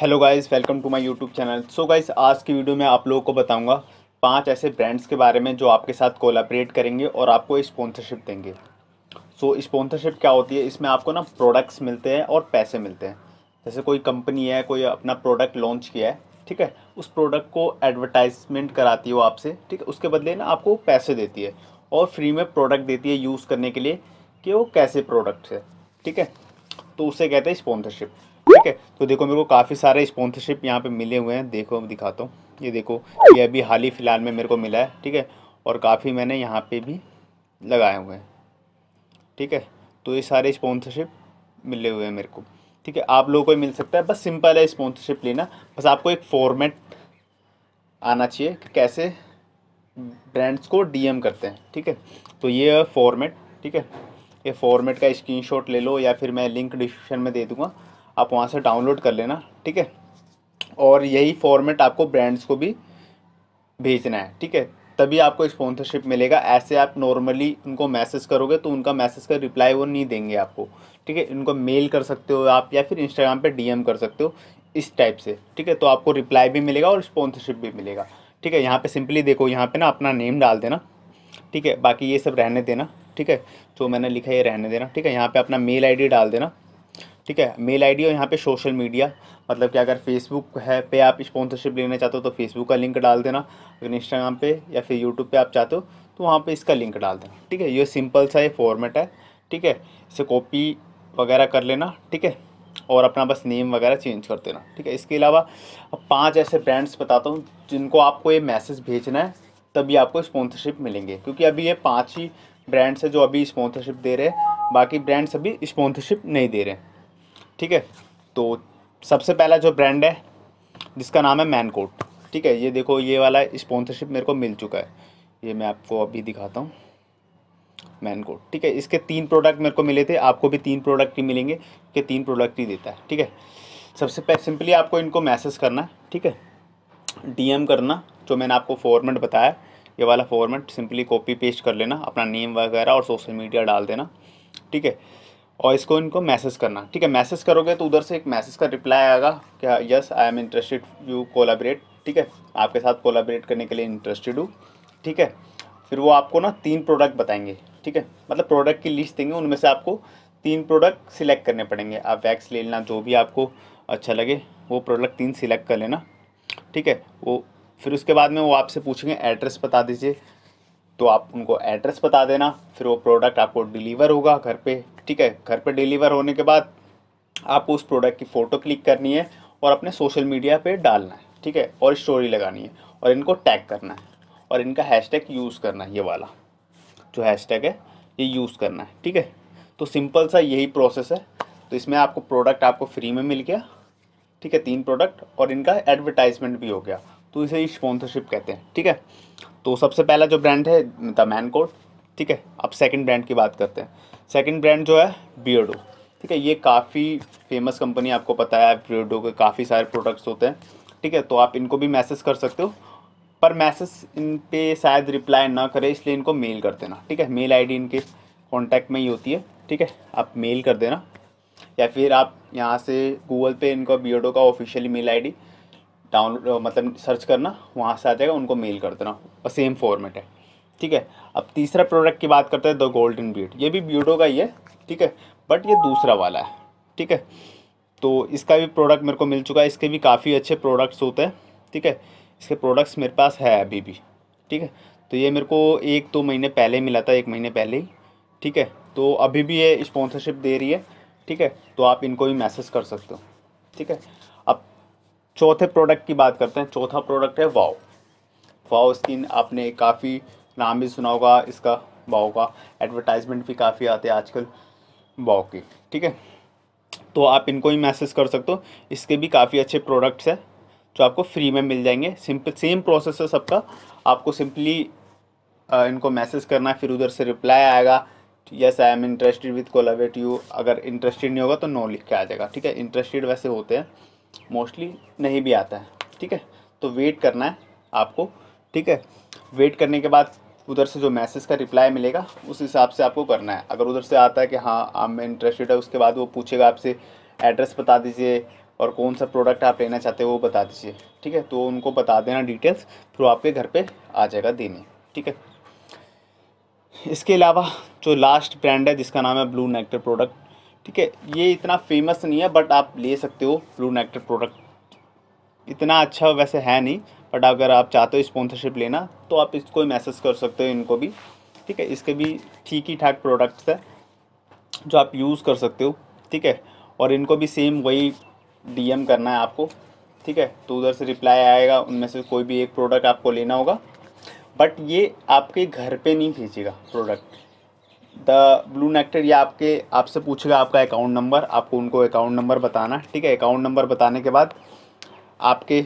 hello guys welcome to my YouTube channel so guys आज की video में आप लोगों को बताऊंगा पांच ऐसे ब्रांड्स के बारे में जो आपके साथ कोलाबरेट करेंगे और आपको स्पॉन्सरशिप देंगे सो so, स्पॉन्सरशिप क्या होती है इसमें आपको ना प्रोडक्ट्स मिलते हैं और पैसे मिलते हैं जैसे कोई कंपनी है कोई अपना प्रोडक्ट लॉन्च किया है ठीक है उस प्रोडक्ट को एडवर्टाइजमेंट कराती है वो आपसे ठीक है उसके बदले ना आपको पैसे देती है और फ्री में प्रोडक्ट देती है यूज़ करने के लिए कि वो कैसे प्रोडक्ट है ठीक है तो उसे कहते हैं स्पॉन्सरशिप ठीक है तो देखो मेरे को काफ़ी सारे स्पॉन्सरशिप यहाँ पे मिले हुए हैं देखो मैं दिखाता हूँ ये देखो ये अभी हाल ही फ़िलहाल में मेरे को मिला है ठीक है और काफ़ी मैंने यहाँ पे भी लगाए हुए हैं ठीक है तो ये सारे स्पॉन्सरशिप मिले हुए हैं मेरे को ठीक है आप लोगों को मिल सकता है बस सिंपल है स्पॉन्सरशिप लेना बस आपको एक फॉर्मेट आना चाहिए कि कैसे ब्रांड्स को डी करते हैं ठीक है तो ये फॉर्मेट ठीक है ये फॉर्मेट का स्क्रीनशॉट ले लो या फिर मैं लिंक डिस्क्रिप्शन में दे दूँगा आप वहाँ से डाउनलोड कर लेना ठीक है और यही फॉर्मेट आपको ब्रांड्स को भी भेजना है ठीक है तभी आपको स्पॉन्सरशिप मिलेगा ऐसे आप नॉर्मली उनको मैसेज करोगे तो उनका मैसेज का रिप्लाई वो नहीं देंगे आपको ठीक है उनको मेल कर सकते हो आप या फिर इंस्टाग्राम पे डीएम कर सकते हो इस टाइप से ठीक है तो आपको रिप्लाई भी मिलेगा और स्पॉन्सरशिप भी मिलेगा ठीक है यहाँ पर सिंपली देखो यहाँ पर ना अपना नेम डाल देना ठीक है बाकी ये सब रहने देना ठीक है जो मैंने लिखा है ये रहने देना ठीक है यहाँ पर अपना मेल आई डाल देना ठीक है मेल आईडी और यहाँ पे सोशल मीडिया मतलब कि अगर फेसबुक है पे आप स्पॉन्सरशिप लेना चाहते हो तो फेसबुक का लिंक डाल देना अगर इंस्टाग्राम पे या फिर यूट्यूब पे आप चाहते हो तो वहाँ पे इसका लिंक डाल देना ठीक है ये सिंपल सा ये फॉर्मेट है ठीक है इसे कॉपी वगैरह कर लेना ठीक है और अपना बस नेम वगैरह चेंज कर देना ठीक है इसके अलावा पाँच ऐसे ब्रांड्स बताता हूँ जिनको आपको ये मैसेज भेजना है तभी आपको स्पॉन्सरशिप मिलेंगे क्योंकि अभी ये पाँच ही ब्रांड्स है जो अभी स्पॉन्सरशिप दे रहे हैं बाकी ब्रांड्स अभी स्पॉन्सरशिप नहीं दे रहे हैं ठीक है तो सबसे पहला जो ब्रांड है जिसका नाम है मैन कोट ठीक है ये देखो ये वाला स्पॉन्सरशिप मेरे को मिल चुका है ये मैं आपको अभी दिखाता हूँ मैन कोट ठीक है इसके तीन प्रोडक्ट मेरे को मिले थे आपको भी तीन प्रोडक्ट ही मिलेंगे कि तीन प्रोडक्ट ही देता है ठीक है सबसे पहले सिंपली आपको इनको मैसेज करना है ठीक है डीएम करना जो मैंने आपको फॉर्मेट बताया ये वाला फॉर्मेट सिंपली कॉपी पेस्ट कर लेना अपना नेम वगैरह और सोशल मीडिया डाल देना ठीक है और इसको इनको मैसेज करना ठीक है मैसेज करोगे तो उधर से एक मैसेज का रिप्लाई आएगा क्या yes I am interested you collaborate ठीक है आपके साथ कोलाबरेट करने के लिए इंटरेस्टेड हूँ ठीक है फिर वो आपको ना तीन प्रोडक्ट बताएंगे ठीक है मतलब प्रोडक्ट की लिस्ट देंगे उनमें से आपको तीन प्रोडक्ट सिलेक्ट करने पड़ेंगे आप वैक्स ले लेना जो भी आपको अच्छा लगे वो प्रोडक्ट तीन सिलेक्ट कर लेना ठीक है वो फिर उसके बाद में वो आपसे पूछेंगे एड्रेस बता दीजिए तो आप उनको एड्रेस बता देना फिर वो प्रोडक्ट आपको डिलीवर होगा घर पे ठीक है घर पे डिलीवर होने के बाद आपको उस प्रोडक्ट की फ़ोटो क्लिक करनी है और अपने सोशल मीडिया पे डालना है ठीक है और स्टोरी लगानी है और इनको टैग करना है और इनका हैशटैग यूज़ करना है ये वाला जो हैशटैग है ये यूज़ करना है ठीक है तो सिंपल सा यही प्रोसेस है तो इसमें आपको प्रोडक्ट आपको फ्री में मिल गया ठीक है तीन प्रोडक्ट और इनका एडवर्टाइजमेंट भी हो गया तो इसे स्पॉन्सरशिप कहते हैं ठीक है तो सबसे पहला जो ब्रांड है द मैन कोट ठीक है अब सेकंड ब्रांड की बात करते हैं सेकंड ब्रांड जो है बियर्डो ठीक है ये काफ़ी फेमस कंपनी आपको पता है बियर्डो के काफ़ी सारे प्रोडक्ट्स होते हैं ठीक है तो आप इनको भी मैसेज कर सकते हो पर मैसेज इन पर शायद रिप्लाई ना करें इसलिए इनको मेल कर देना ठीक है मेल आई इनके कॉन्टैक्ट में ही होती है ठीक है आप मेल कर देना या फिर आप यहाँ से गूगल पे इनका बियर्डो का officially mail ID down uh, मतलब सर्च करना वहाँ से आ जाएगा उनको मेल कर देना और सेम फॉर्मेट है ठीक है अब तीसरा प्रोडक्ट की बात करते हैं द गोल्डन ब्यूट ये भी ब्यूटो का ही है ठीक है बट ये दूसरा वाला है ठीक है तो इसका भी प्रोडक्ट मेरे को मिल चुका है इसके भी काफ़ी अच्छे प्रोडक्ट्स होते हैं ठीक है इसके प्रोडक्ट्स मेरे पास है अभी भी ठीक है तो ये मेरे को एक दो तो महीने पहले मिला था एक महीने पहले ही ठीक है तो अभी भी ये स्पॉन्सरशिप दे रही है ठीक है तो आप इनको भी मैसेज कर सकते हो ठीक है चौथे प्रोडक्ट की बात करते हैं चौथा प्रोडक्ट है वाओ वाओ स्किन आपने काफ़ी नाम भी सुना होगा इसका वाओ का एडवर्टाइजमेंट भी काफ़ी आते हैं आजकल वाओ के ठीक है तो आप इनको ही मैसेज कर सकते हो इसके भी काफ़ी अच्छे प्रोडक्ट्स हैं जो आपको फ्री में मिल जाएंगे सिंपल सेम प्रोसेस है सबका आपको सिंपली इनको मैसेज करना है फिर उधर से रिप्लाई आएगा yes I am interested with collaborate you अगर इंटरेस्टेड नहीं होगा तो नो लिख के आ जाएगा ठीक है इंटरेस्टेड वैसे होते हैं मोस्टली नहीं भी आता है ठीक है तो वेट करना है आपको ठीक है वेट करने के बाद उधर से जो मैसेज का रिप्लाई मिलेगा उस हिसाब से आपको करना है अगर उधर से आता है कि हाँ आप में इंटरेस्टेड है उसके बाद वो पूछेगा आपसे एड्रेस बता दीजिए और कौन सा प्रोडक्ट आप लेना चाहते हो वो बता दीजिए ठीक है तो उनको बता देना डिटेल्स फिर आपके घर पे आ जाएगा देने ठीक है इसके अलावा जो लास्ट ब्रांड है जिसका नाम है ब्लू नेक्टर प्रोडक्ट ठीक है ये इतना फेमस नहीं है बट आप ले सकते हो ब्लू नेक्टर प्रोडक्ट इतना अच्छा वैसे है नहीं बट अगर आप चाहते हो स्पॉन्सरशिप लेना तो आप इसको मैसेज कर सकते हो इनको भी ठीक है इसके भी ठीक ही ठाक प्रोडक्ट्स है जो आप यूज़ कर सकते हो ठीक है और इनको भी सेम वही डीएम करना है आपको ठीक है तो उधर से रिप्लाई आएगा उनमें से कोई भी एक प्रोडक्ट आपको लेना होगा बट ये आपके घर पे नहीं भेजेगा प्रोडक्ट द ब्लू नेक्टेड ये आपके आपसे पूछेगा आपका अकाउंट नंबर आपको उनको अकाउंट नंबर बताना ठीक है अकाउंट नंबर बताने के बाद आपके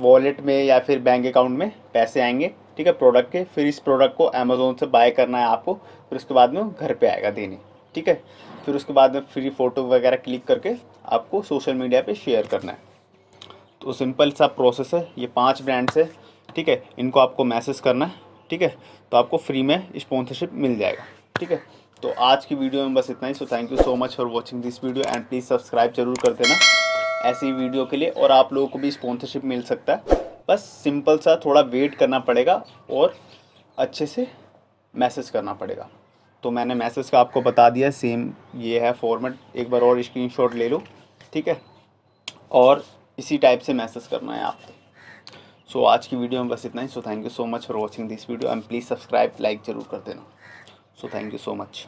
वॉलेट में या फिर बैंक अकाउंट में पैसे आएंगे ठीक है प्रोडक्ट के फिर इस प्रोडक्ट को अमेज़ोन से बाय करना है आपको फिर उसके बाद में घर पे आएगा देने ठीक है फिर उसके बाद में फ्री फ़ोटो वगैरह क्लिक करके आपको सोशल मीडिया पे शेयर करना है तो सिंपल सा प्रोसेस है ये पांच ब्रांड्स है ठीक है इनको आपको मैसेज करना है ठीक है तो आपको फ्री में स्पॉन्सरशिप मिल जाएगा ठीक है तो आज की वीडियो में बस इतना ही so thank you so much for watching this video and please subscribe जरूर कर देना ऐसी वीडियो के लिए और आप लोगों को भी स्पॉन्सरशिप मिल सकता है बस सिंपल सा थोड़ा वेट करना पड़ेगा और अच्छे से मैसेज करना पड़ेगा तो मैंने मैसेज का आपको बता दिया सेम ये है फॉर्मेट एक बार और स्क्रीनशॉट ले लो ठीक है और इसी टाइप से मैसेज करना है आपको सो so, आज की वीडियो में बस इतना ही so thank you so much for watching this video and please subscribe like ज़रूर कर देना so thank you so much